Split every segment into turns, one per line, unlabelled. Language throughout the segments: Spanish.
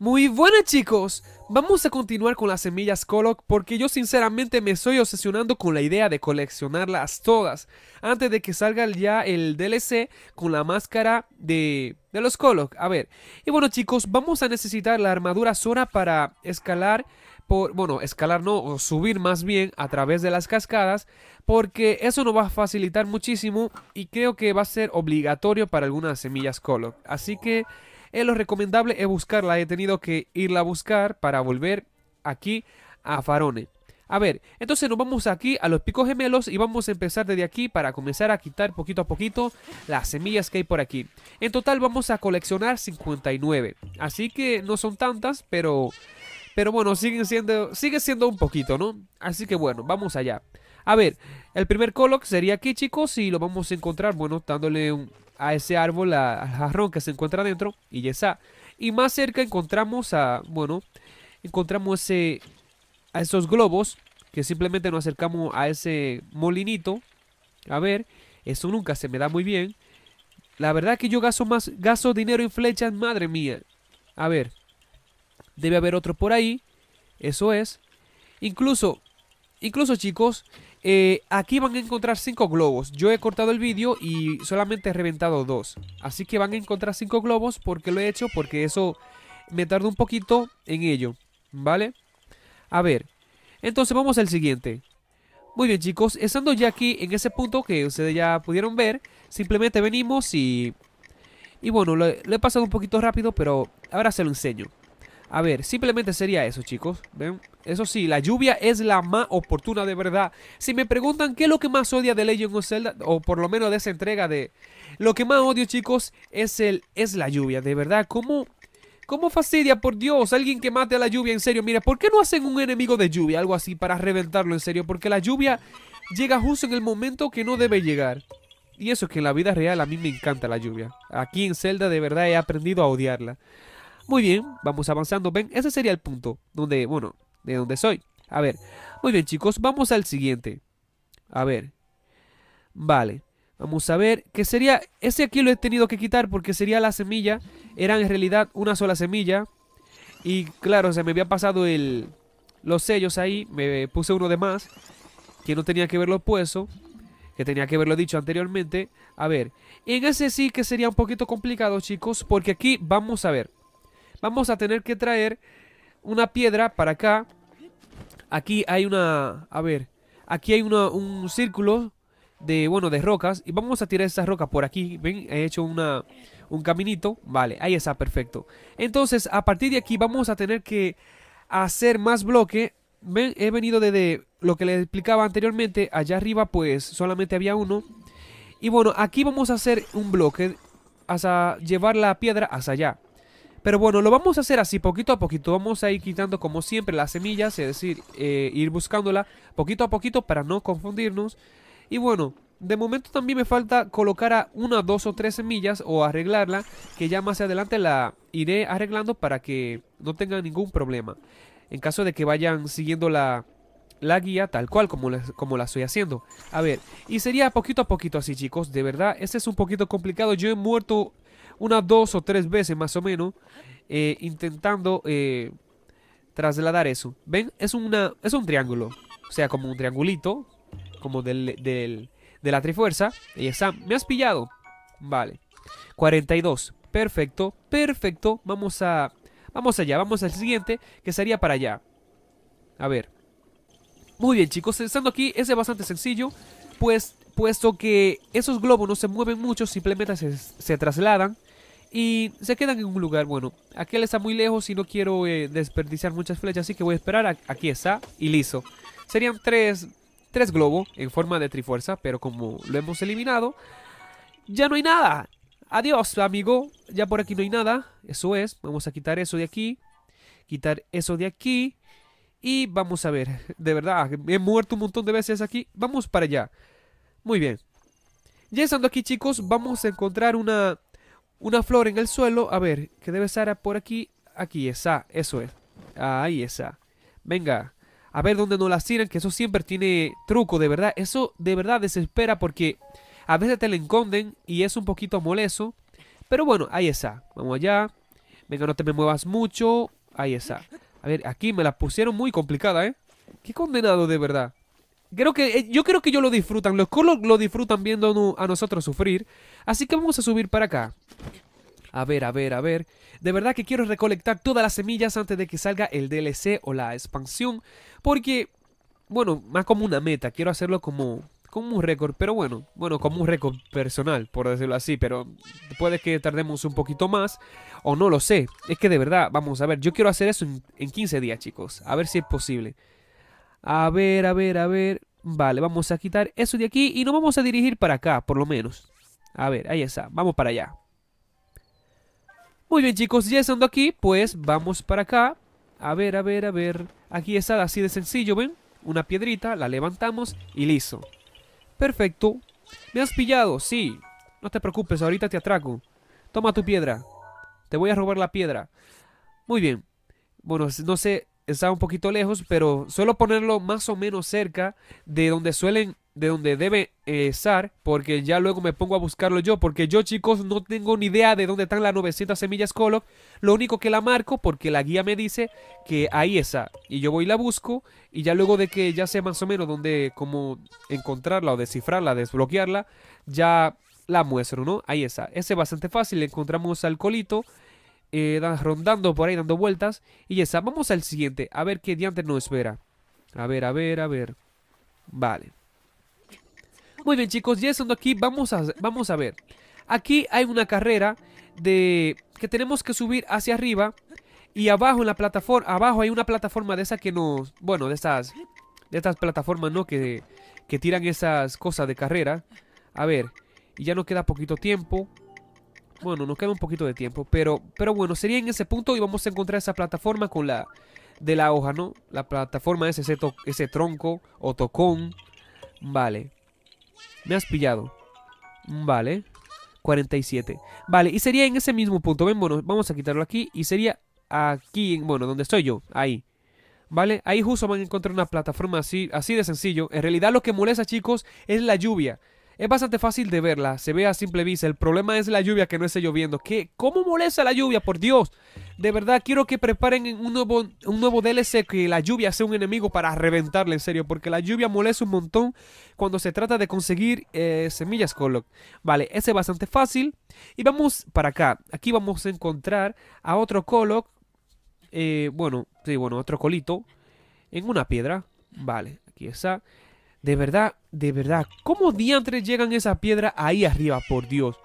Muy buenas chicos, vamos a continuar con las semillas Coloc porque yo sinceramente me estoy obsesionando con la idea de coleccionarlas todas antes de que salga ya el DLC con la máscara de, de los Coloc. A ver, y bueno chicos, vamos a necesitar la armadura Sora para escalar por, bueno, escalar no, o subir más bien a través de las cascadas, porque eso nos va a facilitar muchísimo y creo que va a ser obligatorio para algunas semillas Coloc. Así que lo recomendable es buscarla. He tenido que irla a buscar para volver aquí a Farone. A ver, entonces nos vamos aquí a los picos gemelos y vamos a empezar desde aquí para comenzar a quitar poquito a poquito las semillas que hay por aquí. En total vamos a coleccionar 59, así que no son tantas, pero pero bueno, siguen siendo, sigue siendo un poquito, ¿no? Así que bueno, vamos allá. A ver, el primer Coloc sería aquí, chicos, y lo vamos a encontrar, bueno, dándole un, a ese árbol, al jarrón que se encuentra dentro, y ya está. Y más cerca encontramos a, bueno, encontramos a esos globos, que simplemente nos acercamos a ese molinito. A ver, eso nunca se me da muy bien. La verdad que yo gasto más, gasto dinero en flechas, madre mía. A ver, debe haber otro por ahí. Eso es. Incluso, incluso chicos, eh, aquí van a encontrar 5 globos. Yo he cortado el vídeo y solamente he reventado 2. Así que van a encontrar 5 globos porque lo he hecho, porque eso me tardó un poquito en ello. ¿Vale? A ver. Entonces vamos al siguiente. Muy bien chicos, estando ya aquí en ese punto que ustedes ya pudieron ver, simplemente venimos y... Y bueno, le lo he pasado un poquito rápido, pero ahora se lo enseño. A ver, simplemente sería eso, chicos. Eso sí, la lluvia es la más oportuna de verdad. Si me preguntan qué es lo que más odia de Legend of Zelda, o por lo menos de esa entrega de... Lo que más odio, chicos, es, el, es la lluvia. De verdad, ¿cómo, ¿Cómo fastidia, por Dios, alguien que mate a la lluvia en serio? Mira, ¿por qué no hacen un enemigo de lluvia, algo así, para reventarlo en serio? Porque la lluvia llega justo en el momento que no debe llegar. Y eso es que en la vida real a mí me encanta la lluvia. Aquí en Zelda de verdad he aprendido a odiarla. Muy bien, vamos avanzando. Ven, ese sería el punto donde, bueno, de donde soy. A ver, muy bien chicos, vamos al siguiente. A ver. Vale. Vamos a ver, que sería, ese aquí lo he tenido que quitar porque sería la semilla, Era en realidad una sola semilla. Y claro, se me había pasado el, los sellos ahí, me puse uno de más, que no tenía que verlo puesto, que tenía que haberlo dicho anteriormente. A ver, en ese sí que sería un poquito complicado chicos, porque aquí vamos a ver. Vamos a tener que traer una piedra para acá. Aquí hay una... A ver. Aquí hay un círculo de, bueno, de rocas. Y vamos a tirar esas rocas por aquí. ¿Ven? He hecho una, un caminito. Vale, ahí está, perfecto. Entonces, a partir de aquí vamos a tener que hacer más bloque. ¿Ven? He venido desde lo que les explicaba anteriormente. Allá arriba, pues, solamente había uno. Y bueno, aquí vamos a hacer un bloque hasta llevar la piedra hasta allá. Pero bueno, lo vamos a hacer así poquito a poquito. Vamos a ir quitando como siempre las semillas, es decir, eh, ir buscándola poquito a poquito para no confundirnos. Y bueno, de momento también me falta colocar a una, dos o tres semillas o arreglarla, que ya más adelante la iré arreglando para que no tenga ningún problema. En caso de que vayan siguiendo la, guía tal cual como como la estoy haciendo. A ver, y sería poquito a poquito así chicos, de verdad, este es un poquito complicado. Yo he muerto unas dos o tres veces más o menos eh, intentando eh, trasladar eso. ¿Ven? Es, una, es un triángulo. O sea, como un triangulito, como de la trifuerza. Y está, me has pillado. Vale. 42. Perfecto, perfecto. Vamos a... Vamos allá, vamos al siguiente, que sería para allá. A ver. Muy bien, chicos, estando aquí, ese es bastante sencillo, pues puesto que esos globos no se mueven mucho, simplemente se, se trasladan y se quedan en un lugar, bueno, aquel está muy lejos y no quiero eh, desperdiciar muchas flechas, así que voy a esperar, aquí está, y listo. Serían tres, tres globos en forma de trifuerza, pero como lo hemos eliminado, ya no hay nada. Adiós, amigo, ya por aquí no hay nada, eso es, vamos a quitar eso de aquí, quitar eso de aquí, y vamos a ver, de verdad, he muerto un montón de veces aquí, vamos para allá. Muy bien. Ya estando aquí, chicos, vamos a encontrar una una flor en el suelo. A ver, qué debe estar por aquí. Aquí, esa, eso es. Ahí esa. Venga, a ver dónde no la tiran, que eso siempre tiene truco, de verdad. Eso de verdad desespera porque a veces te la enconden y es un poquito molesto. Pero bueno, ahí esa, Vamos allá. Venga, no te me muevas mucho. Ahí esa A ver, aquí me la pusieron muy complicada, ¿eh? Qué condenado de verdad. Creo que, eh, yo creo que ellos lo disfrutan. Los colos lo disfrutan viendo a nosotros sufrir. Así que vamos a subir para acá. A ver, a ver, a ver. De verdad que quiero recolectar todas las semillas antes de que salga el DLC o la expansión. Porque, bueno, más como una meta. Quiero hacerlo como, como un récord. Pero bueno, bueno, como un récord personal, por decirlo así. Pero puede que tardemos un poquito más. O no lo sé. Es que de verdad, vamos a ver. Yo quiero hacer eso en, en 15 días, chicos. A ver si es posible. A ver, a ver, a ver. Vale, vamos a quitar eso de aquí y nos vamos a dirigir para acá, por lo menos. A ver, ahí está. Vamos para allá. Muy bien, chicos. Ya estando aquí, pues vamos para acá. A ver, a ver, a ver. Aquí está, así de sencillo, ¿ven? Una piedrita, la levantamos y listo. Perfecto. ¿Me has pillado? Sí. No te preocupes, ahorita te atraco. Toma tu piedra. Te voy a robar la piedra. Muy bien. Bueno, no sé está un poquito lejos, pero suelo ponerlo más o menos cerca de donde suelen, de donde debe eh, estar, porque ya luego me pongo a buscarlo yo, porque yo chicos no tengo ni idea de dónde están las 900 semillas Coloc, lo único que la marco porque la guía me dice que ahí está, y yo voy y la busco, y ya luego de que ya sé más o menos dónde, cómo encontrarla o descifrarla, desbloquearla, ya la muestro, ¿no? Ahí está, ese es bastante fácil, encontramos al colito, eh, rondando por ahí, dando vueltas. Y ya está, vamos al siguiente, a ver qué diante nos espera. A ver, a ver, a ver. Vale. Muy bien, chicos, ya estando aquí, vamos a, vamos a ver. Aquí hay una carrera de que tenemos que subir hacia arriba. Y abajo en la plataforma, abajo hay una plataforma de esa que nos, bueno, de estas, de estas plataformas, ¿no? Que, que tiran esas cosas de carrera. A ver, y ya nos queda poquito tiempo. Bueno, nos queda un poquito de tiempo, pero, pero bueno, sería en ese punto y vamos a encontrar esa plataforma con la de la hoja, ¿no? La plataforma es ese, ese tronco o tocón. Vale. Me has pillado. Vale. 47. Vale, y sería en ese mismo punto. Ven, bueno, vamos a quitarlo aquí y sería aquí, bueno, donde estoy yo, ahí. ¿Vale? Ahí justo van a encontrar una plataforma así, así de sencillo. En realidad lo que molesta, chicos, es la lluvia. Es bastante fácil de verla, se ve a simple vista. El problema es la lluvia que no esté lloviendo. ¿Qué? ¿Cómo molesta la lluvia? Por Dios. De verdad quiero que preparen un nuevo, un nuevo DLC que la lluvia sea un enemigo para reventarle, en serio. Porque la lluvia molesta un montón cuando se trata de conseguir eh, semillas Coloc. Vale, ese es bastante fácil. Y vamos para acá. Aquí vamos a encontrar a otro Coloc. Eh, bueno, sí, bueno, otro colito. En una piedra. Vale, aquí está. De verdad, de verdad. ¿Cómo diantres llegan esas piedras ahí arriba, por Dios?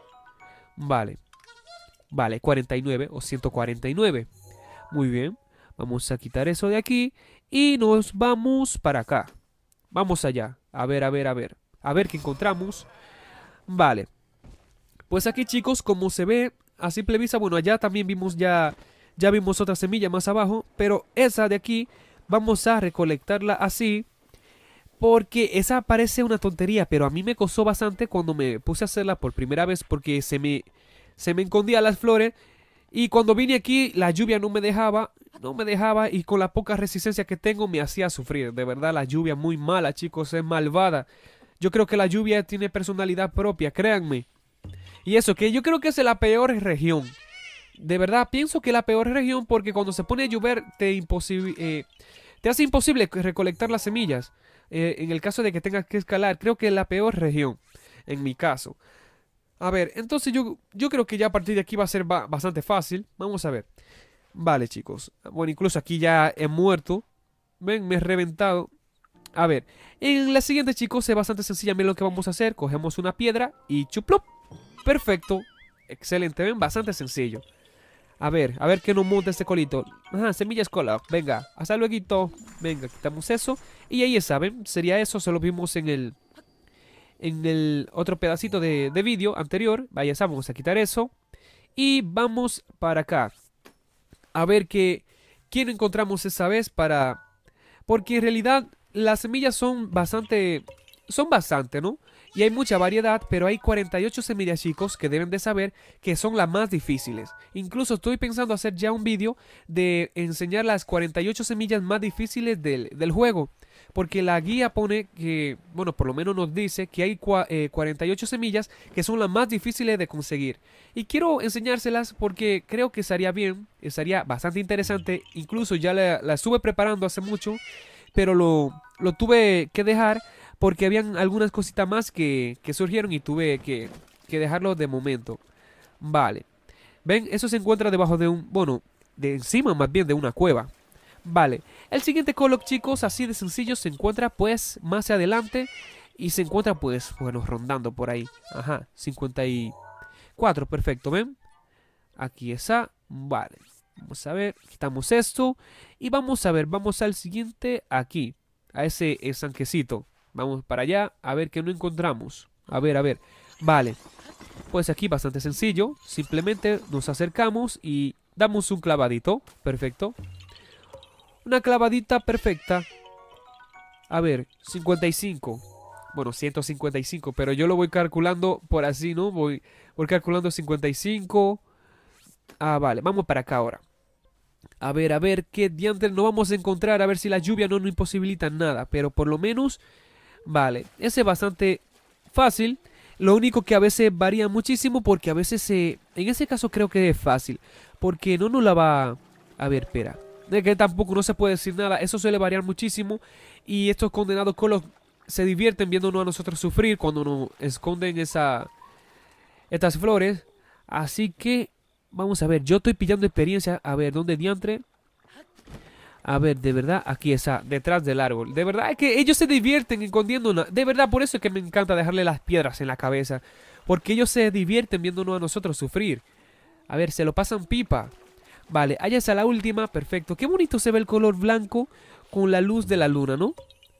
Vale. Vale, 49 o 149. Muy bien. Vamos a quitar eso de aquí y nos vamos para acá. Vamos allá. A ver, a ver, a ver. A ver qué encontramos. Vale. Pues aquí, chicos, como se ve a simple vista, bueno, allá también vimos ya, ya vimos otra semilla más abajo, pero esa de aquí vamos a recolectarla así porque esa parece una tontería, pero a mí me costó bastante cuando me puse a hacerla por primera vez porque se me, se me encondía las flores. Y cuando vine aquí, la lluvia no me dejaba, no me dejaba y con la poca resistencia que tengo me hacía sufrir. De verdad, la lluvia muy mala, chicos, es malvada. Yo creo que la lluvia tiene personalidad propia, créanme. Y eso, que yo creo que es la peor región. De verdad, pienso que la peor región porque cuando se pone a llover te, eh, te hace imposible recolectar las semillas. Eh, en el caso de que tengas que escalar, creo que es la peor región, en mi caso. A ver, entonces yo, yo creo que ya a partir de aquí va a ser bastante fácil. Vamos a ver. Vale, chicos. Bueno, incluso aquí ya he muerto. Ven, me he reventado. A ver, en la siguiente, chicos, es bastante sencilla. Miren lo que vamos a hacer. Cogemos una piedra y chuplup, Perfecto. Excelente, ven, bastante sencillo. A ver, a ver qué nos monta este colito. Ajá, semillas cola. Venga, hasta luego. Venga, quitamos eso. Y ahí saben, saben, Sería eso, se lo vimos en el... En el otro pedacito de, vídeo anterior. Vaya, vamos a quitar eso. Y vamos para acá. A ver qué... ¿Quién encontramos esa vez para...? Porque en realidad las semillas son bastante... Son bastante, ¿no? y hay mucha variedad, pero hay 48 semillas chicos que deben de saber que son las más difíciles. Incluso estoy pensando hacer ya un vídeo de enseñar las 48 semillas más difíciles del, juego. Porque la guía pone que, bueno, por lo menos nos dice que hay 48 eh, semillas que son las más difíciles de conseguir. Y quiero enseñárselas porque creo que estaría bien, estaría bastante interesante. Incluso ya la, estuve preparando hace mucho, pero lo, lo tuve que dejar porque habían algunas cositas más que, surgieron y tuve que, dejarlo de momento. Vale. Ven, eso se encuentra debajo de un... Bueno, de encima más bien de una cueva. Vale. El siguiente coloc, chicos, así de sencillo, se encuentra pues más adelante. Y se encuentra pues, bueno, rondando por ahí. Ajá, 54, perfecto, ven. Aquí está, vale. Vamos a ver, quitamos esto. Y vamos a ver, vamos al siguiente aquí. A ese estanquecito. Vamos para allá, a ver qué no encontramos. A ver, a ver. Vale. Pues aquí bastante sencillo. Simplemente nos acercamos y damos un clavadito. Perfecto. Una clavadita perfecta. A ver, 55. Bueno, 155, pero yo lo voy calculando por así, ¿no? Voy, voy calculando 55. Ah, vale, vamos para acá ahora. A ver, a ver, qué diantres no vamos a encontrar. A ver si la lluvia no nos imposibilita nada. Pero por lo menos Vale, ese es bastante fácil. Lo único que a veces varía muchísimo porque a veces se... En ese caso creo que es fácil. Porque no nos la va... A ver, espera. De que tampoco no se puede decir nada. Eso suele variar muchísimo. Y estos condenados colos se divierten viéndonos a nosotros sufrir cuando nos esconden esas Estas flores. Así que... Vamos a ver. Yo estoy pillando experiencia. A ver, ¿dónde diantre? A ver, de verdad, aquí está, detrás del árbol. De verdad, es que ellos se divierten escondiendo De verdad, por eso es que me encanta dejarle las piedras en la cabeza. Porque ellos se divierten viéndonos a nosotros sufrir. A ver, se lo pasan pipa. Vale, allá está la última, perfecto. Qué bonito se ve el color blanco con la luz de la luna, ¿no?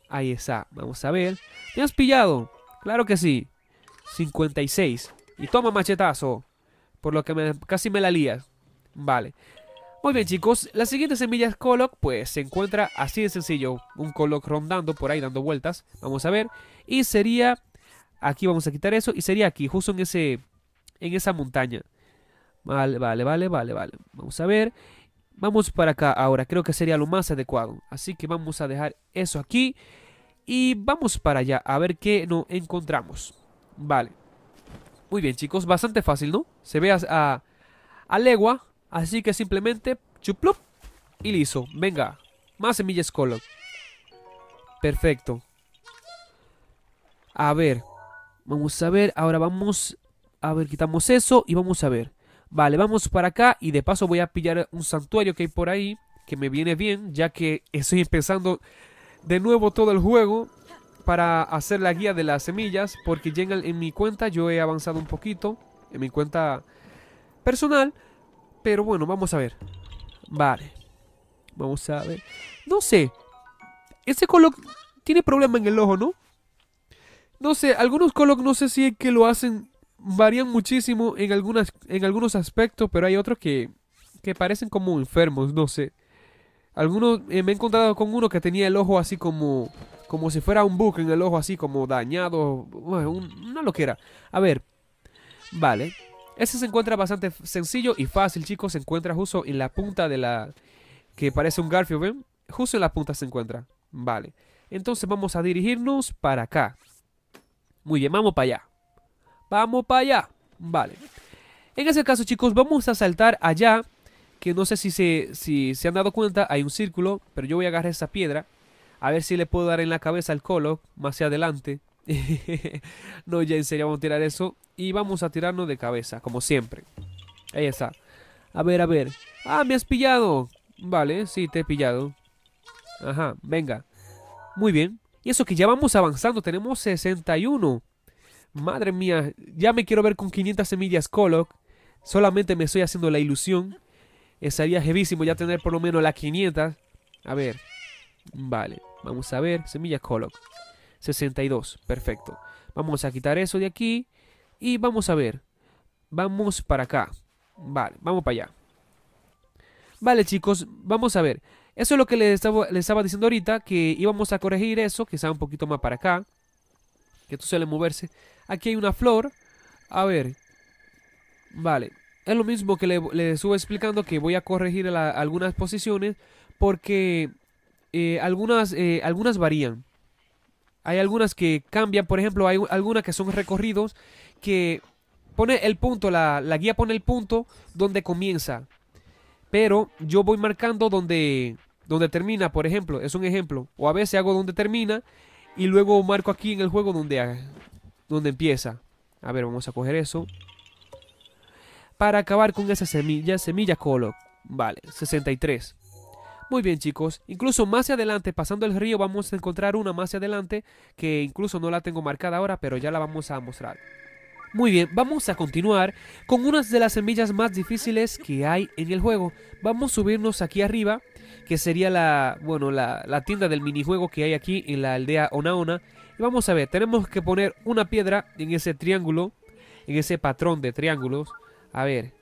Ahí está, vamos a ver. Te has pillado? Claro que sí. 56. Y toma machetazo. Por lo que casi me la lías. Vale. Muy bien chicos, siguiente semilla semillas Coloc pues se encuentra así de sencillo, un Coloc rondando por ahí dando vueltas, vamos a ver, y sería, aquí vamos a quitar eso, y sería aquí, justo en ese, en esa montaña. Vale, vale, vale, vale, vale, vamos a ver, vamos para acá ahora, creo que sería lo más adecuado, así que vamos a dejar eso aquí, y vamos para allá, a ver qué nos encontramos, vale. Muy bien chicos, bastante fácil, ¿no? Se ve a, a, a legua, Así que simplemente chuplup y listo. Venga, más semillas color. Perfecto. A ver, vamos a ver, ahora vamos, a ver, quitamos eso y vamos a ver. Vale, vamos para acá y de paso voy a pillar un santuario que hay por ahí, que me viene bien, ya que estoy empezando de nuevo todo el juego para hacer la guía de las semillas, porque ya en mi cuenta yo he avanzado un poquito, en mi cuenta personal, pero bueno, vamos a ver. Vale. Vamos a ver. No sé. Ese Coloc tiene problema en el ojo, ¿no? No sé, algunos Coloc no sé si es que lo hacen. Varían muchísimo en, en algunos aspectos, pero hay otros que, que parecen como enfermos, no sé. Algunos, eh, me he encontrado con uno que tenía el ojo así como, como si fuera un buque en el ojo, así como dañado, No una era A ver, vale, este se encuentra bastante sencillo y fácil, chicos. Se encuentra justo en la punta de la... Que parece un garfio, ¿ven? Justo en la punta se encuentra. Vale. Entonces vamos a dirigirnos para acá. Muy bien, vamos para allá. Vamos para allá. Vale. En ese caso, chicos, vamos a saltar allá. Que no sé si se, si se han dado cuenta, hay un círculo. Pero yo voy a agarrar esa piedra. A ver si le puedo dar en la cabeza al colo más hacia adelante. no, ya en serio vamos a tirar eso. Y vamos a tirarnos de cabeza, como siempre. Ahí está. A ver, a ver. ¡Ah, me has pillado! Vale, sí, te he pillado. Ajá, venga. Muy bien. Y eso que ya vamos avanzando, tenemos 61. Madre mía, ya me quiero ver con 500 semillas Coloc. Solamente me estoy haciendo la ilusión. Estaría jevísimo ya tener por lo menos las 500. A ver. Vale, vamos a ver. Semillas Coloc. 62. Perfecto. Vamos a quitar eso de aquí. Y vamos a ver. Vamos para acá. Vale, vamos para allá. Vale, chicos, vamos a ver. Eso es lo que les estaba, les estaba diciendo ahorita, que íbamos a corregir eso, que sea un poquito más para acá. Que esto suele moverse. Aquí hay una flor. A ver. Vale. Es lo mismo que le, le explicando, que voy a corregir algunas posiciones, porque eh, algunas, eh, algunas varían. Hay algunas que cambian, por ejemplo, hay algunas que son recorridos que pone el punto, la, guía pone el punto donde comienza. Pero yo voy marcando donde, donde termina, por ejemplo, es un ejemplo. O a veces hago donde termina y luego marco aquí en el juego donde, ah, donde empieza. A ver, vamos a coger eso. Para acabar con esa semilla, semilla color. Vale, 63. Muy bien chicos, incluso más adelante, pasando el río, vamos a encontrar una más adelante que incluso no la tengo marcada ahora, pero ya la vamos a mostrar. Muy bien, vamos a continuar con una de las semillas más difíciles que hay en el juego. Vamos a subirnos aquí arriba, que sería la, bueno, la, la tienda del minijuego que hay aquí en la aldea Onaona. Y vamos a ver, tenemos que poner una piedra en ese triángulo, en ese patrón de triángulos. A ver,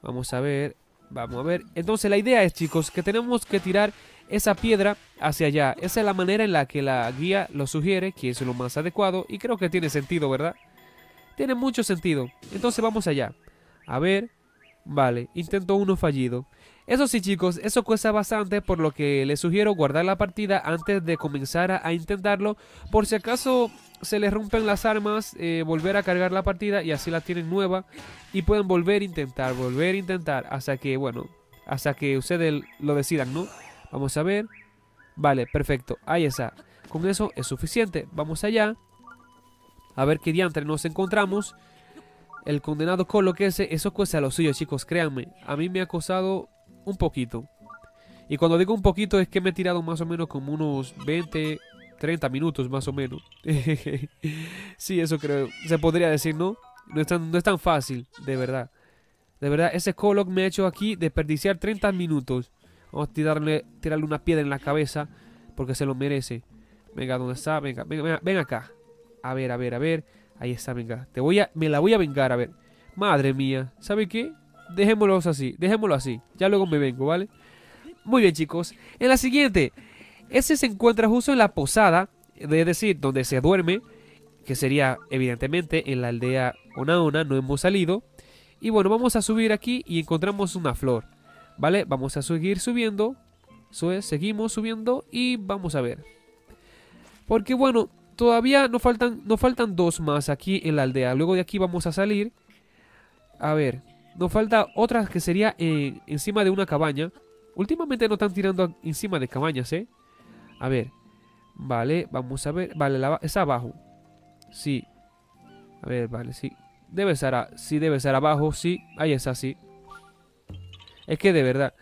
vamos a ver, Vamos a ver. Entonces la idea es, chicos, que tenemos que tirar esa piedra hacia allá. Esa es la manera en la que la guía lo sugiere, que es lo más adecuado. Y creo que tiene sentido, ¿verdad? Tiene mucho sentido. Entonces vamos allá. A ver, Vale, intento uno fallido. Eso sí chicos, eso cuesta bastante por lo que les sugiero guardar la partida antes de comenzar a, intentarlo. Por si acaso se les rompen las armas, eh, volver a cargar la partida y así la tienen nueva. Y pueden volver a intentar, volver a intentar hasta que, bueno, hasta que ustedes lo decidan, ¿no? Vamos a ver. Vale, perfecto, ahí está. Con eso es suficiente. Vamos allá. A ver qué diantre nos encontramos el condenado ese, eso cuesta a los chicos, créanme. A mí me ha costado un poquito. Y cuando digo un poquito es que me he tirado más o menos como unos 20, 30 minutos más o menos. sí, eso creo. Se podría decir, ¿no? No es, tan, no es tan fácil, de verdad. De verdad, ese coloque me ha hecho aquí desperdiciar 30 minutos. Vamos a tirarle, tirarle una piedra en la cabeza porque se lo merece. Venga, ¿dónde está? Venga, venga, venga, ven acá. A ver, a ver, a ver. Ahí está, venga. Te voy a, me la voy a vengar, a ver. Madre mía, ¿sabe qué? Dejémoslos así, dejémoslo así. Ya luego me vengo, ¿vale? Muy bien, chicos. En la siguiente, ese se encuentra justo en la posada, es decir, donde se duerme, que sería evidentemente en la aldea Onaona, no hemos salido. Y bueno, vamos a subir aquí y encontramos una flor, ¿vale? Vamos a seguir subiendo, seguimos subiendo y vamos a ver. Porque bueno, todavía nos faltan, faltan dos más aquí en la aldea. Luego de aquí vamos a salir. A ver, nos falta otra que sería encima de una cabaña. Últimamente no están tirando encima de cabañas, ¿eh? A ver. Vale, vamos a ver. Vale, la, es abajo. Sí. A ver, vale, sí. Debe ser debe abajo, sí. Ahí está, sí. Es que de verdad.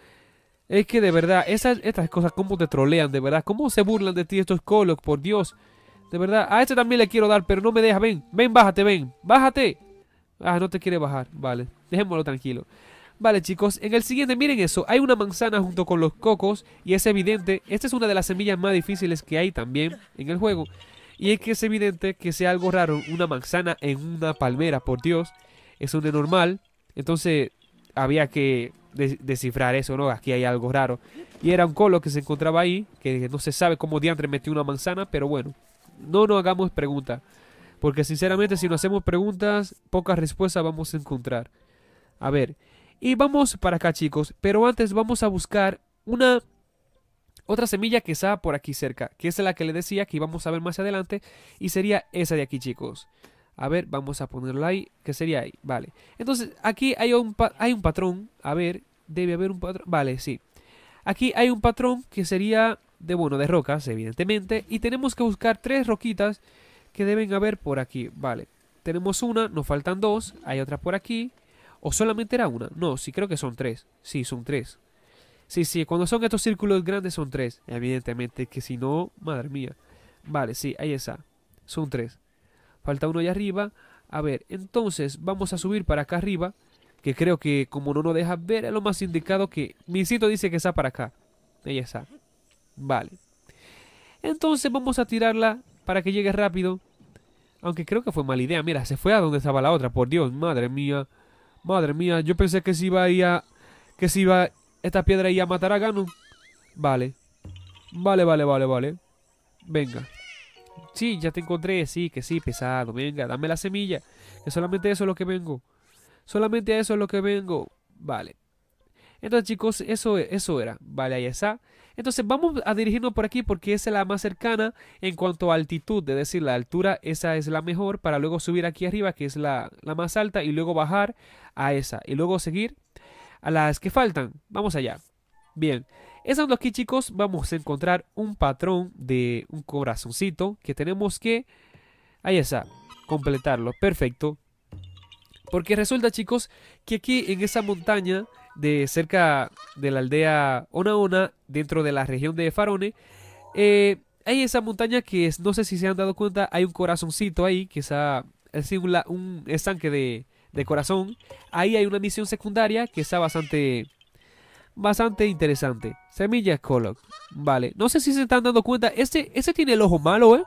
Es que de verdad, esas, estas cosas, cómo te trolean, de verdad. Cómo se burlan de ti estos colos, por Dios. De verdad, a este también le quiero dar, pero no me deja. Ven, ven, bájate, ven. Bájate. Ah, no te quiere bajar. Vale, dejémoslo tranquilo. Vale chicos, en el siguiente miren eso, hay una manzana junto con los cocos y es evidente, esta es una de las semillas más difíciles que hay también en el juego y es que es evidente que sea algo raro una manzana en una palmera, por Dios, es un normal, entonces había que descifrar eso, ¿no? Aquí hay algo raro y era un colo que se encontraba ahí, que no se sabe cómo diantre metió una manzana, pero bueno, no nos hagamos preguntas. Porque sinceramente si no hacemos preguntas, pocas respuestas vamos a encontrar. A ver, y vamos para acá chicos, pero antes vamos a buscar una otra semilla que está por aquí cerca, que es la que le decía que íbamos a ver más adelante, y sería esa de aquí chicos. A ver, vamos a ponerla ahí, que sería ahí, vale. Entonces, aquí hay un, hay un patrón, a ver, debe haber un patrón, vale, sí. Aquí hay un patrón que sería de bueno de rocas, evidentemente. Y tenemos que buscar tres roquitas que deben haber por aquí. Vale, tenemos una, nos faltan dos, hay otra por aquí. ¿O solamente era una? No, sí creo que son tres. Sí, son tres. Sí, sí, cuando son estos círculos grandes son tres. Evidentemente, que si no, madre mía. Vale, sí, ahí está. Son tres. Falta uno allá arriba. A ver, entonces vamos a subir para acá arriba. Que creo que como no nos deja ver, es lo más indicado que mi sitio dice que está para acá. Ahí está. Vale. Entonces vamos a tirarla para que llegue rápido. Aunque creo que fue mala idea. Mira, se fue a donde estaba la otra. Por Dios, madre mía. Madre mía, yo pensé que si iba a a... Que si iba esta piedra y a matar a Gano. Vale. Vale, vale, vale, vale. Venga. Sí, ya te encontré. Sí, que sí, pesado. Venga, dame la semilla. Que solamente eso es lo que vengo. Solamente eso es lo que vengo. Vale. Entonces, chicos, eso, eso era. Vale, ahí está. Entonces vamos a dirigirnos por aquí porque esa es la más cercana en cuanto a altitud, es decir, la altura, esa es la mejor para luego subir aquí arriba, que es la, más alta, y luego bajar a esa, y luego seguir a las que faltan. Vamos allá. Bien, estando aquí chicos, vamos a encontrar un patrón de un corazoncito que tenemos que, ahí está, completarlo, perfecto. Porque resulta chicos que aquí en esa montaña de cerca de la aldea Ona dentro de la región de Farone, eh, hay esa montaña que no sé si se han dado cuenta, hay un corazoncito ahí, Que es un, un estanque de, corazón. Ahí hay una misión secundaria que está bastante, bastante interesante. Semillas Coloc. Vale, no sé si se están dando cuenta. Este, ese tiene el ojo malo, ¿eh?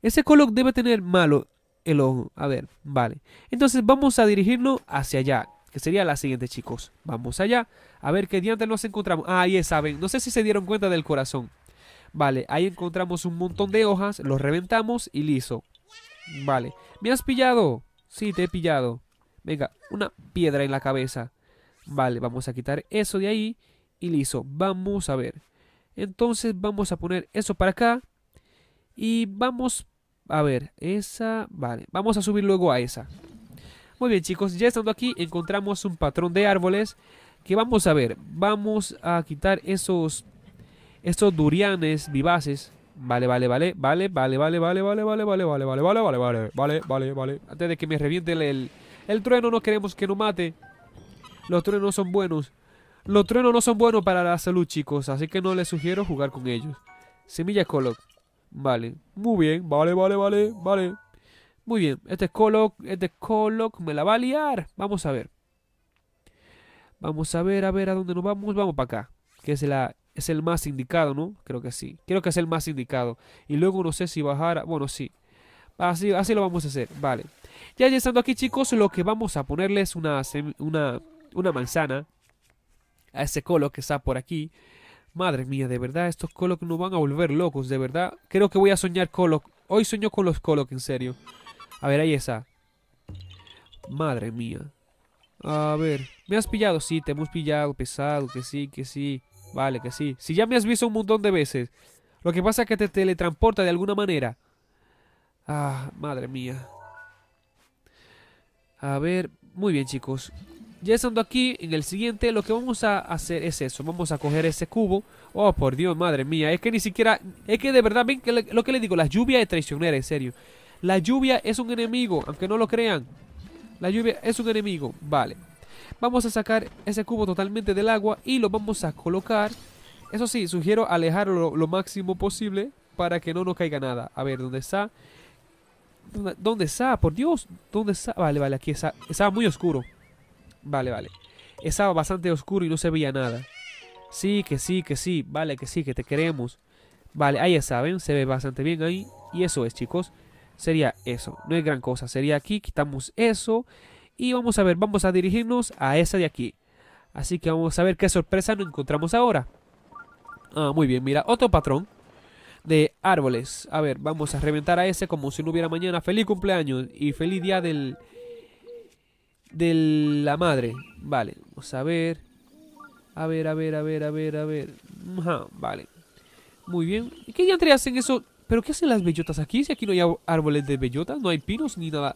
Ese Coloc debe tener malo el ojo. A ver, vale. Entonces vamos a dirigirnos hacia allá que sería la siguiente, chicos. Vamos allá. A ver qué dientes nos encontramos. Ah, ahí saben. No sé si se dieron cuenta del corazón. Vale, ahí encontramos un montón de hojas, los reventamos y listo. Vale. ¿Me has pillado? Sí, te he pillado. Venga, una piedra en la cabeza. Vale, vamos a quitar eso de ahí y listo. Vamos a ver. Entonces vamos a poner eso para acá. Y vamos a ver, esa, vale, vamos a subir luego a esa. Muy bien chicos, ya estando aquí encontramos un patrón de árboles que vamos a ver, vamos a quitar esos, durianes vivaces. Vale, vale, vale, vale, vale, vale, vale, vale, vale, vale, vale, vale, vale, vale, vale, vale, vale, vale. Antes de que me reviente el, trueno, no queremos que nos mate. Los truenos son buenos. Los truenos no son buenos para la salud, chicos, así que no les sugiero jugar con ellos. Semilla Coloc. Vale, muy bien, vale, vale, vale, vale. Muy bien, este Coloc, este Coloc me la va a liar. Vamos a ver. Vamos a ver, a ver a dónde nos vamos. Vamos para acá, que es, la, es el más indicado, ¿no? Creo que sí. Creo que es el más indicado. Y luego no sé si bajar, bueno, sí. Así, así lo vamos a hacer, vale. Ya estando aquí, chicos, lo que vamos a ponerle es una, una, una manzana a ese Coloc que está por aquí. Madre mía, de verdad, estos Coloc nos van a volver locos, de verdad. Creo que voy a soñar Coloc. Hoy sueño con los Coloc, en serio. A ver, ahí está. Madre mía. A ver, ¿me has pillado? Sí, te hemos pillado, pesado, que sí, que sí. Vale, que sí. Si ya me has visto un montón de veces. Lo que pasa es que te teletransporta de alguna manera. Ah, madre mía. A ver, muy bien chicos. Ya estando aquí, en el siguiente, lo que vamos a hacer es eso. Vamos a coger ese cubo. Oh, por Dios, madre mía. Es que ni siquiera... Es que de verdad, ven lo que le digo, la lluvia es traicionera, en serio. La lluvia es un enemigo, aunque no lo crean. La lluvia es un enemigo, vale. Vamos a sacar ese cubo totalmente del agua y lo vamos a colocar. Eso sí, sugiero alejarlo lo máximo posible para que no nos caiga nada. A ver, ¿dónde está? ¿Dónde está? Por Dios, ¿dónde está? Vale, vale, aquí está. Estaba muy oscuro. Vale, vale. Estaba bastante oscuro y no se veía nada. Sí, que sí, que sí. Vale, que sí, que te queremos. Vale, ahí ya saben, se ve bastante bien ahí. Y eso es, chicos. Sería eso, no es gran cosa. Sería aquí, quitamos eso y vamos a ver, vamos a dirigirnos a esa de aquí. Así que vamos a ver qué sorpresa nos encontramos ahora. Ah, muy bien, mira, otro patrón de árboles. A ver, vamos a reventar a ese como si no hubiera mañana. Feliz cumpleaños y feliz día del... De la madre. Vale, vamos a ver. A ver, a ver, a ver, a ver, a ver. Ajá, vale. Muy bien. ¿Y qué ya hacen eso? ¿Pero qué hacen las bellotas aquí? Si aquí no hay árboles de bellotas, no hay pinos ni nada.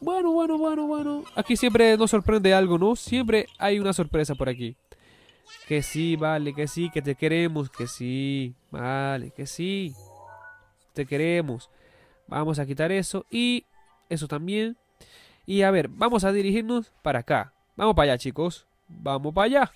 Bueno, bueno, bueno, bueno. Aquí siempre nos sorprende algo, ¿no? Siempre hay una sorpresa por aquí. Que sí, vale, que sí, que te queremos, que sí, vale, que sí. Te queremos. Vamos a quitar eso y eso también. Y a ver, vamos a dirigirnos para acá. Vamos para allá, chicos. Vamos para allá.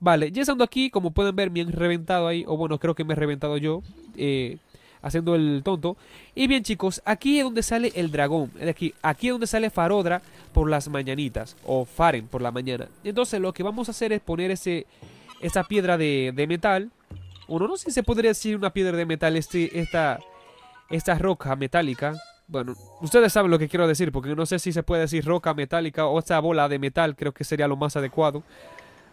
Vale, ya estando aquí, como pueden ver, me han reventado ahí. O bueno, creo que me he reventado yo. Eh, haciendo el tonto. Y bien, chicos, aquí es donde sale el dragón. Aquí, aquí es donde sale Farodra por las mañanitas. O Faren por la mañana. Entonces, lo que vamos a hacer es poner ese, esa piedra de, metal. O no sé si se podría decir una piedra de metal, este, esta, esta roca metálica. Bueno, ustedes saben lo que quiero decir, porque no sé si se puede decir roca metálica o esta bola de metal, creo que sería lo más adecuado.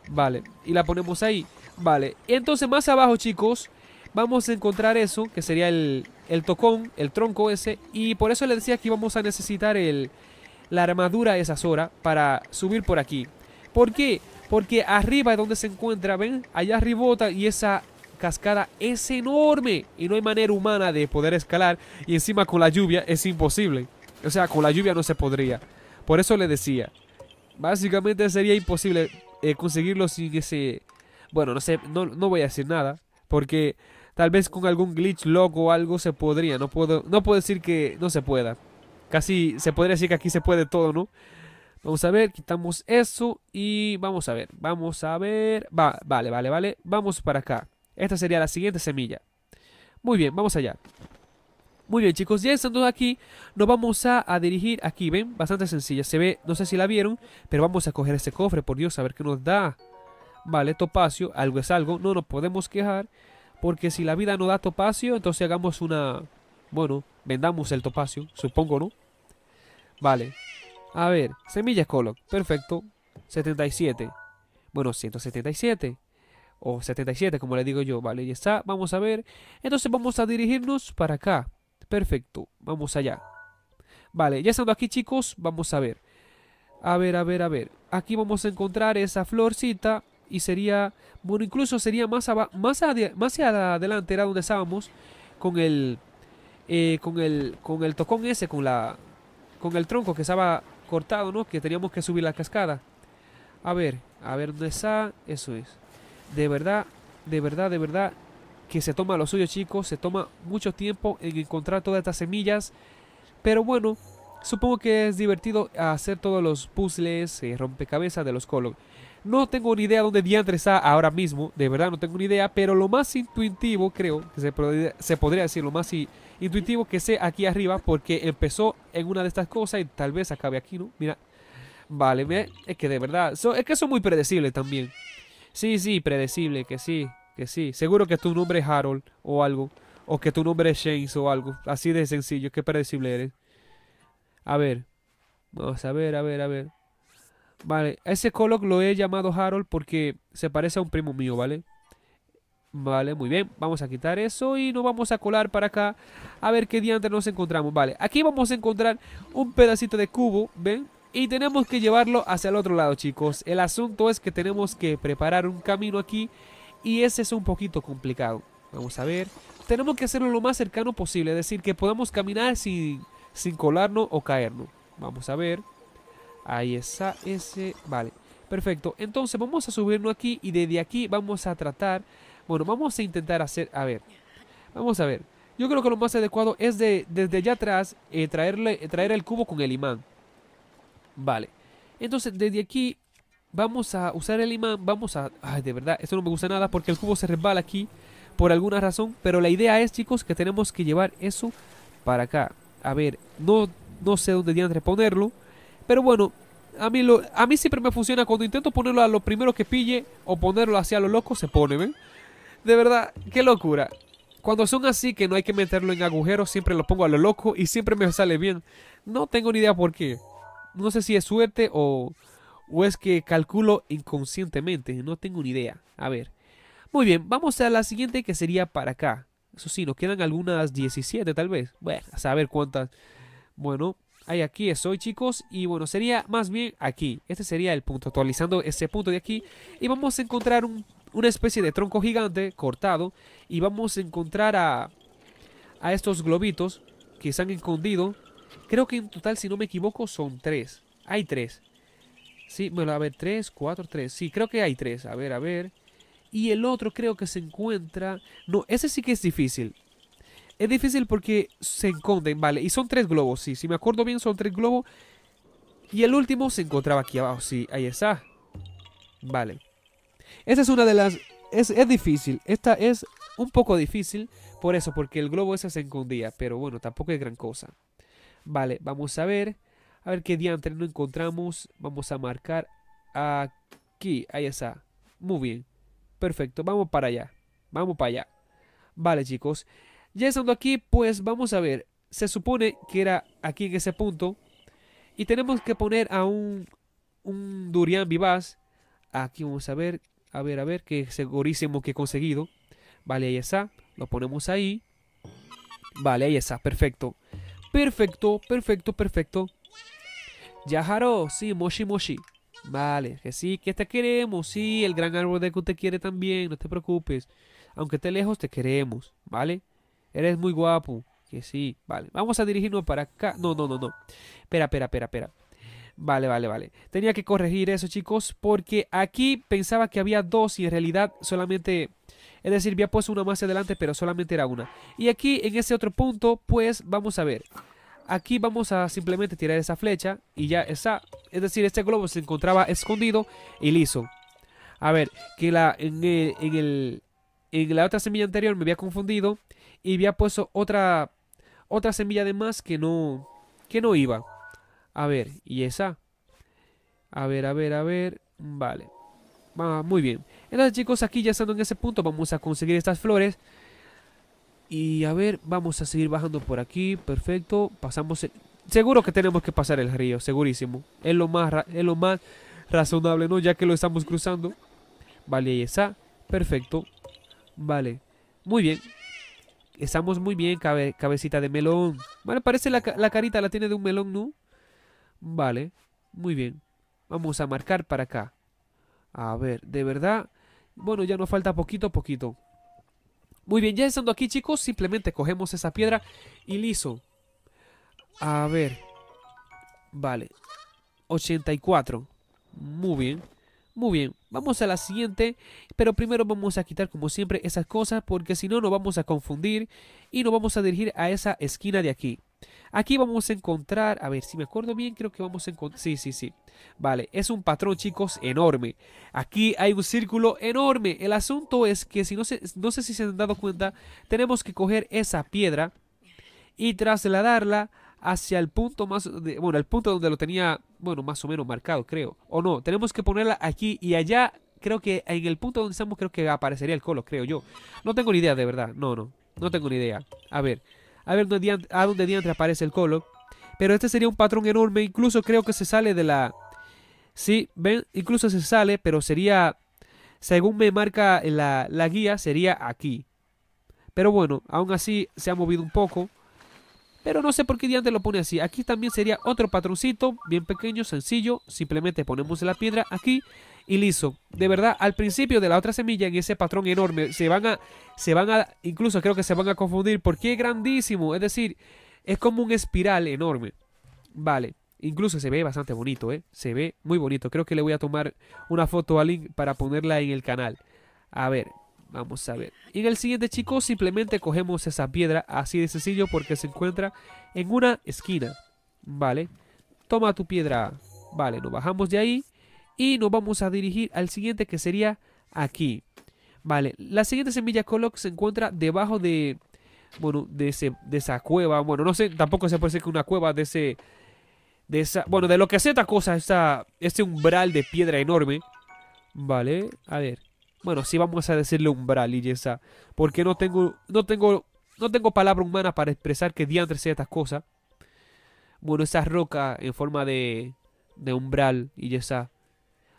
Vale, y la ponemos ahí. Vale, entonces más abajo, chicos, vamos a encontrar eso, que sería el, tocón, el tronco ese. Y por eso le decía que íbamos a necesitar el, la armadura de zona para subir por aquí. ¿Por qué? Porque arriba es donde se encuentra, ¿ven? Allá arribota y esa cascada es enorme. Y no hay manera humana de poder escalar. Y encima con la lluvia es imposible. O sea, con la lluvia no se podría. Por eso le decía. Básicamente sería imposible eh, conseguirlo sin ese... Bueno, no sé, no, no voy a decir nada. Porque Tal vez con algún glitch loco o algo se podría. No puedo, no puedo decir que no se pueda. Casi se podría decir que aquí se puede todo, ¿no? Vamos a ver, quitamos eso y vamos a ver, vamos a ver. Va, vale, vale, vale. Vamos para acá. Esta sería la siguiente semilla. Muy bien, vamos allá. Muy bien, chicos, ya estando aquí, nos vamos a, dirigir aquí, ¿ven? Bastante sencilla, se ve, no sé si la vieron, pero vamos a coger ese cofre, por Dios, a ver qué nos da. Vale, topacio, algo es algo, no nos podemos quejar. Porque si la vida no da topacio, entonces hagamos una... Bueno, vendamos el topacio, supongo, ¿no? Vale. A ver, semillas color. Perfecto. 77. Bueno, 177. O 77, como le digo yo. Vale, ya está. Vamos a ver. Entonces vamos a dirigirnos para acá. Perfecto. Vamos allá. Vale, ya estando aquí, chicos, vamos a ver. A ver, a ver, a ver. Aquí vamos a encontrar esa florcita y sería, bueno, incluso sería más, más, más hacia donde estábamos con el, eh, con el, con el tocón ese, con la, con el tronco que estaba cortado, ¿no? Que teníamos que subir la cascada. A ver, a ver dónde está, eso es. De verdad, de verdad, de verdad que se toma lo suyo, chicos, se toma mucho tiempo en encontrar todas estas semillas, pero bueno, supongo que es divertido hacer todos los puzzles, eh, rompecabezas de los colos. No tengo ni idea dónde Diantre está ahora mismo, de verdad no tengo ni idea, pero lo más intuitivo, creo que se, podría, se podría decir, lo más intuitivo que sé aquí arriba, porque empezó en una de estas cosas y tal vez acabe aquí, ¿no? Mira, vale, mira, es que de verdad, es que son muy predecibles también. Sí, sí, predecible, que sí, que sí. Seguro que tu nombre es Harold o algo, o que tu nombre es James o algo, así de sencillo, que predecible eres. A ver, vamos a ver, a ver, a ver. Vale, ese color lo he llamado Harold porque se parece a un primo mío, ¿vale? Vale, muy bien. Vamos a quitar eso y nos vamos a colar para acá a ver qué diante nos encontramos. Vale, aquí vamos a encontrar un pedacito de cubo, ¿ven? Y tenemos que llevarlo hacia el otro lado, chicos. El asunto es que tenemos que preparar un camino aquí y ese es un poquito complicado. Vamos a ver. Tenemos que hacerlo lo más cercano posible, es decir, que podamos caminar sin, sin colarnos o caernos. Vamos a ver. Ahí está ese, vale. Perfecto, entonces vamos a subirnos aquí y desde aquí vamos a tratar, bueno, vamos a intentar hacer, a ver, vamos a ver. Yo creo que lo más adecuado es de, desde allá atrás eh, traerle, eh, traer el cubo con el imán. Vale, entonces desde aquí vamos a usar el imán, vamos a... Ay, de verdad, esto no me gusta nada porque el cubo se resbala aquí por alguna razón. Pero la idea es, chicos, que tenemos que llevar eso para acá. A ver, no, no sé dónde que ponerlo. Pero bueno, a mí, lo, a mí siempre me funciona cuando intento ponerlo a lo primero que pille o ponerlo hacia lo loco, se pone, ¿ven? De verdad, qué locura. Cuando son así que no hay que meterlo en agujeros, siempre lo pongo a lo loco y siempre me sale bien. No tengo ni idea por qué. No sé si es suerte o, o es que calculo inconscientemente. No tengo ni idea. A ver. Muy bien, vamos a la siguiente que sería para acá. Eso sí, nos quedan algunas 17 tal vez. Bueno, a saber cuántas. Bueno, Ahí aquí estoy chicos y bueno, sería más bien aquí. Este sería el punto, actualizando ese punto de aquí. Y vamos a encontrar una especie de tronco gigante cortado y vamos a encontrar a, a estos globitos que se han escondido. Creo que en total, si no me equivoco, son tres. Hay tres. Sí, bueno, a ver, tres, cuatro, tres. Sí, creo que hay tres. A ver, a ver. Y el otro creo que se encuentra... No, ese sí que es difícil. Es difícil porque se esconden, vale. Y son tres globos, sí. Si me acuerdo bien, son tres globos. Y el último se encontraba aquí abajo. Sí, ahí está. Vale. Esa es una de las... Es, difícil. Esta es un poco difícil por eso, porque el globo ese se escondía. Pero bueno, tampoco es gran cosa. Vale, vamos a ver. A ver qué diantre no encontramos. Vamos a marcar aquí. Ahí está. Muy bien. Perfecto, vamos para allá. Vamos para allá. Vale, chicos. Ya estando aquí, pues vamos a ver. Se supone que era aquí en ese punto. Y tenemos que poner a un, Durian Vivaz. Aquí vamos a ver, a ver, a ver, Qué segurísimo que he conseguido. Vale, ahí está. Lo ponemos ahí. Vale, ahí está, perfecto. Perfecto, perfecto, perfecto. Yajaro. sí, Moshi Moshi. Vale, que sí, que te queremos. Sí, el gran árbol de que te quiere también, no te preocupes. Aunque esté lejos, te queremos, ¿vale? vale Eres muy guapo. Que sí, vale. Vamos a dirigirnos para acá. No, no, no, no. Espera, espera, espera, espera. Vale, vale, vale. Tenía que corregir eso, chicos, porque aquí pensaba que había dos y en realidad solamente... Es decir, había puesto una más adelante, pero solamente era una. Y aquí, en ese otro punto, pues vamos a ver. Aquí vamos a simplemente tirar esa flecha y ya está. Es decir, este globo se encontraba escondido y liso. A ver, que la, en, en, el, en la otra semilla anterior me había confundido y había puesto otra, otra semilla de más que no, que no iba. A ver, y esa. A ver, a ver, a ver. Vale. muy bien. Entonces chicos, aquí ya estando en ese punto, vamos a conseguir estas flores. Y a ver, vamos a seguir bajando por aquí. Perfecto. Pasamos... Seguro que tenemos que pasar el río, segurísimo. Es lo más, es lo más razonable, ¿no? Ya que lo estamos cruzando. Vale, y esa, Perfecto. Vale. Muy bien. Estamos muy bien, cabecita de melón. Bueno, parece la, la carita la tiene de un melón, ¿no? Vale, muy bien. Vamos a marcar para acá. A ver, de verdad. Bueno, ya nos falta poquito a poquito. Muy bien, ya estando aquí, chicos, simplemente cogemos esa piedra y liso. A ver. Vale. 84. Muy bien. Muy bien, vamos a la siguiente, pero primero vamos a quitar como siempre esas cosas porque si no nos vamos a confundir y nos vamos a dirigir a esa esquina de aquí. Aquí vamos a encontrar, a ver si me acuerdo bien, creo que vamos a encontrar, sí, sí, sí, vale, es un patrón chicos enorme, aquí hay un círculo enorme, el asunto es que si no, no sé si se han dado cuenta, tenemos que coger esa piedra y trasladarla hacia el punto más, de, bueno, el punto donde lo tenía, bueno, más o menos marcado, creo. O no, tenemos que ponerla aquí y allá, creo que en el punto donde estamos, creo que aparecería el colo, creo yo. No tengo ni idea, de verdad, no, no, no tengo ni idea. A ver, a ver dónde a dónde diantre aparece el colo. Pero este sería un patrón enorme, incluso creo que se sale de la... Sí, ven, incluso se sale, pero sería, según me marca la, la guía, sería aquí. Pero bueno, aún así se ha movido un poco. Pero no sé por qué diante lo pone así. Aquí también sería otro patroncito, bien pequeño, sencillo. Simplemente ponemos la piedra aquí y listo. De verdad, al principio de la otra semilla, en ese patrón enorme, se van a, se van a, incluso creo que se van a confundir porque es grandísimo. Es decir, es como un espiral enorme. Vale. Incluso se ve bastante bonito, ¿eh? Se ve muy bonito. Creo que le voy a tomar una foto a Link para ponerla en el canal. A ver, Vamos a ver. Y en el siguiente, chicos, simplemente cogemos esa piedra así de sencillo porque se encuentra en una esquina. Vale. Toma tu piedra. Vale, nos bajamos de ahí y nos vamos a dirigir al siguiente que sería aquí. Vale, la siguiente semilla Coloc se encuentra debajo de, bueno, de, esa cueva. Bueno, no sé, tampoco se puede decir que una cueva de ese, de esa, bueno, de lo que hace esta cosa, este umbral de piedra enorme. Vale, a ver. Bueno, sí vamos a decirle umbral y yesa, porque no tengo, no tengo, no tengo palabra humana para expresar que diantres sea estas cosas. Bueno, esa roca en forma de, de umbral y yesa.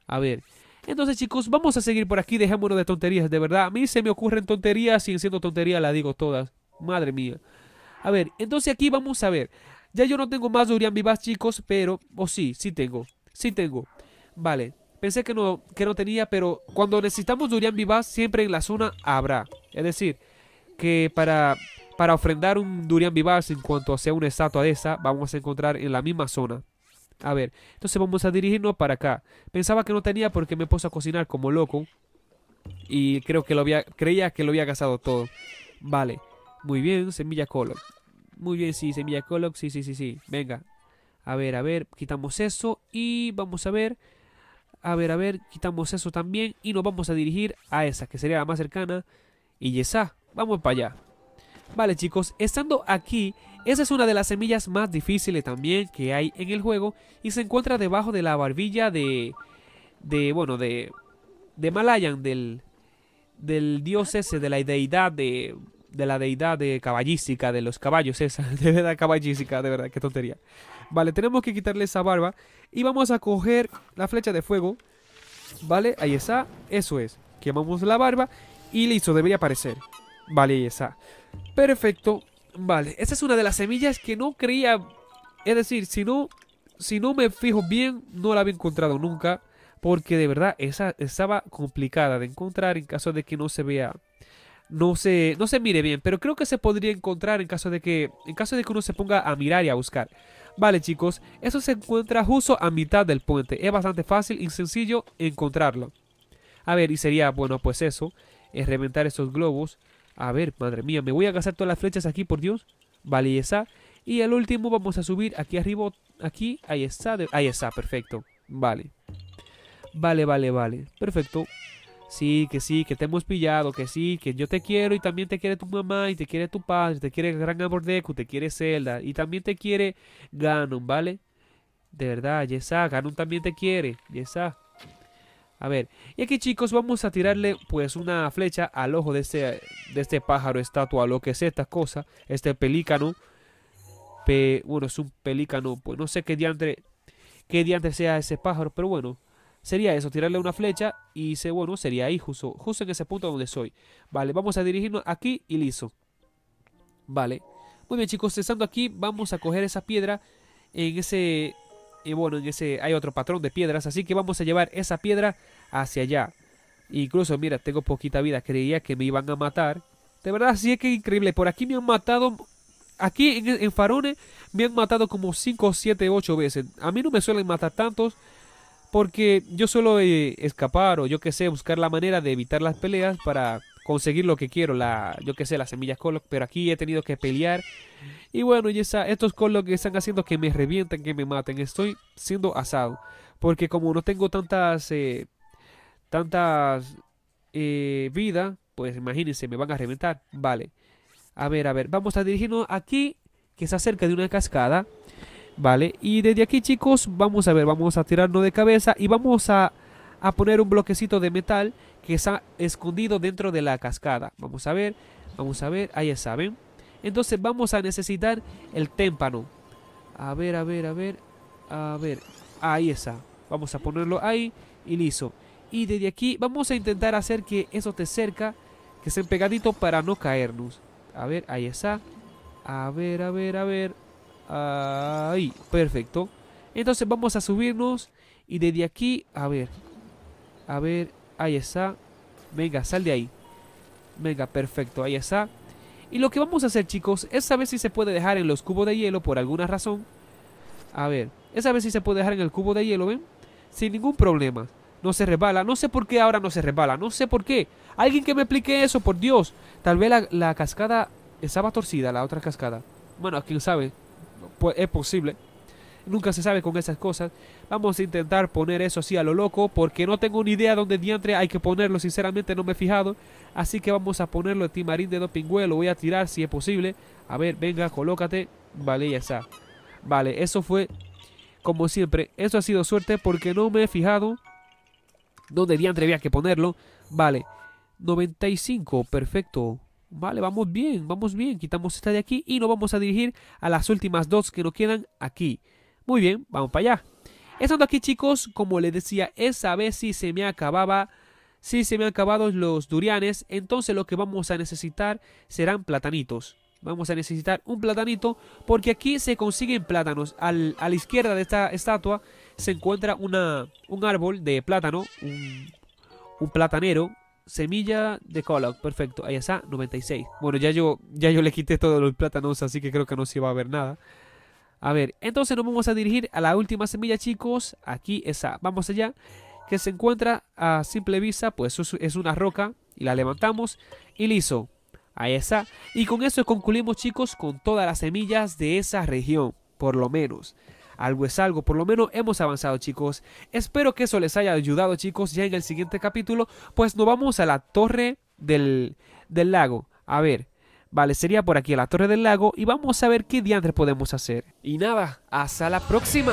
A ver, entonces, chicos, vamos a seguir por aquí. Dejémonos de tonterías, de verdad. A mí se me ocurren tonterías y siendo tontería las digo todas. Madre mía. A ver, entonces aquí vamos a ver. Ya yo no tengo más Durian Vivas, chicos, pero... O oh, sí, sí tengo. Sí tengo. Vale. Pensé que no, tenía, pero cuando necesitamos durian vivaz, siempre en la zona habrá. Es decir, que para, para ofrendar un durian vivaz en cuanto sea una estatua de esa, vamos a encontrar en la misma zona. A ver, entonces vamos a dirigirnos para acá. Pensaba que no tenía porque me puse a cocinar como loco. Y creo que lo había, creía que lo había gastado todo. Vale, muy bien, semilla color. Muy bien, sí, semilla color, sí, sí, sí, sí. Venga, a ver, a ver, quitamos eso y vamos a ver a ver, a ver, quitamos eso también y nos vamos a dirigir a esa, que sería la más cercana, y esa ah, vamos para allá. Vale chicos, estando aquí, esa es una de las semillas más difíciles también que hay en el juego y se encuentra debajo de la barbilla de, de bueno, de, de Malayan, del, del dios ese, de la deidad de, de la deidad de caballística, de los caballos esa, de verdad caballística, de verdad, qué tontería. Vale, tenemos que quitarle esa barba. Y vamos a coger la flecha de fuego. Vale, ahí está. Eso es. Quemamos la barba. Y listo, debería aparecer. Vale, ahí está. Perfecto. Vale, esa es una de las semillas que no creía. Es decir, si no, si no me fijo bien, no la había encontrado nunca. Porque de verdad, esa estaba complicada de encontrar en caso de que no se vea. No se, no mire bien, pero creo que se podría encontrar en caso de que en caso de que uno se ponga a mirar y a buscar. Vale chicos, eso se encuentra justo a mitad del puente. Es bastante fácil y sencillo encontrarlo. A ver, y sería, bueno, pues eso. Es eh, reventar esos globos. A ver, madre mía, me voy a gastar todas las flechas aquí, por Dios. Vale, y esa. Y el último vamos a subir aquí arriba. Aquí, ahí está. ahí está, perfecto. Vale. Vale, vale, vale. Perfecto sí, que sí, que te hemos pillado, que sí, que yo te quiero y también te quiere tu mamá y te quiere tu padre, te quiere gran amor te quiere Zelda y también te quiere Ganon, ¿vale? De verdad, Yesa, Ganon también te quiere, Yesa. A ver, y aquí chicos vamos a tirarle pues una flecha al ojo de este, de este pájaro estatua, lo que es esta cosa, este pelícano. bueno, es un pelícano, pues no sé qué diantre, qué diantre sea ese pájaro, pero bueno, sería eso, tirarle una flecha y dice, bueno, sería ahí, justo, justo en ese punto donde soy. Vale, vamos a dirigirnos aquí y listo. Vale. Muy bien, chicos, estando aquí, vamos a coger esa piedra en ese... Y eh, bueno, en ese hay otro patrón de piedras, así que vamos a llevar esa piedra hacia allá. Incluso, mira, tengo poquita vida, creía que me iban a matar. De verdad, sí es que increíble. Por aquí me han matado Aquí en, en, Farone me han matado como 5, 7, 8 veces. A mí no me suelen matar tantos, porque yo suelo eh, escapar o yo que sé, buscar la manera de evitar las peleas para conseguir lo que quiero, la, yo que sé, las semillas Coloc, pero aquí he tenido que pelear. Y bueno, y esa, estos Colloc que están haciendo que me revienten, que me maten, estoy siendo asado, porque como no tengo tantas, eh, tantas eh, vida, pues imagínense, me van a reventar, vale. A ver, a ver, vamos a dirigirnos aquí, que está cerca de una cascada. Vale, y desde aquí chicos vamos a ver, vamos a tirarnos de cabeza y vamos a, poner un bloquecito de metal que está escondido dentro de la cascada. Vamos a ver, vamos a ver, ahí está, ¿ven? Entonces vamos a necesitar el témpano. A ver, a ver, a ver, a ver, ahí está. Vamos a ponerlo ahí y listo. Y desde aquí vamos a intentar hacer que eso te cerca, que esté pegadito para no caernos. A ver, ahí está. A ver, a ver, a ver. Ahí, perfecto. Entonces vamos a subirnos y desde aquí, a ver. A ver, ahí está. Venga, sal de ahí. Venga, perfecto, ahí está. Y lo que vamos a hacer, chicos, es saber si se puede dejar en los cubos de hielo por alguna razón. A ver, es saber si se puede dejar en el cubo de hielo, ¿ven? Sin ningún problema. No se resbala. No sé por qué ahora no se resbala. No sé por qué. Alguien que me explique eso, por Dios. Tal vez la, cascada estaba torcida, la otra cascada. Bueno, quién sabe pues es posible. Nunca se sabe con esas cosas. Vamos a intentar poner eso así a lo loco. Porque no tengo ni idea dónde diantre hay que ponerlo. Sinceramente no me he fijado. Así que vamos a ponerlo en timarín de pingüe Lo voy a tirar si es posible. A ver, venga, colócate. Vale, ya está. Vale, eso fue como siempre. Eso ha sido suerte porque no me he fijado dónde diantre había que ponerlo. Vale, 95, perfecto. Vale, vamos bien, vamos bien. Quitamos esta de aquí y nos vamos a dirigir a las últimas dos que nos quedan aquí. Muy bien, vamos para allá. Estando aquí, chicos, como les decía, esa vez si se me acababa, si se me han acabado los durianes, entonces lo que vamos a necesitar serán platanitos. Vamos a necesitar un platanito porque aquí se consiguen plátanos. a la izquierda de esta estatua se encuentra una, un árbol de plátano, un, un platanero, semilla de color, perfecto. Ahí está, 96. Bueno, ya yo, ya yo le quité todos los plátanos, así que creo que no se va a ver nada. A ver, entonces nos vamos a dirigir a la última semilla, chicos. Aquí esa vamos allá. Que se encuentra a simple vista, pues es una roca. Y la levantamos y listo. Ahí está. Y con eso concluimos, chicos, con todas las semillas de esa región, por lo menos algo es algo. Por lo menos hemos avanzado, chicos. Espero que eso les haya ayudado, chicos. Ya en el siguiente capítulo, pues nos vamos a la torre del, del lago. A ver. Vale, sería por aquí a la Torre del Lago y vamos a ver qué diantres podemos hacer. Y nada, hasta la próxima.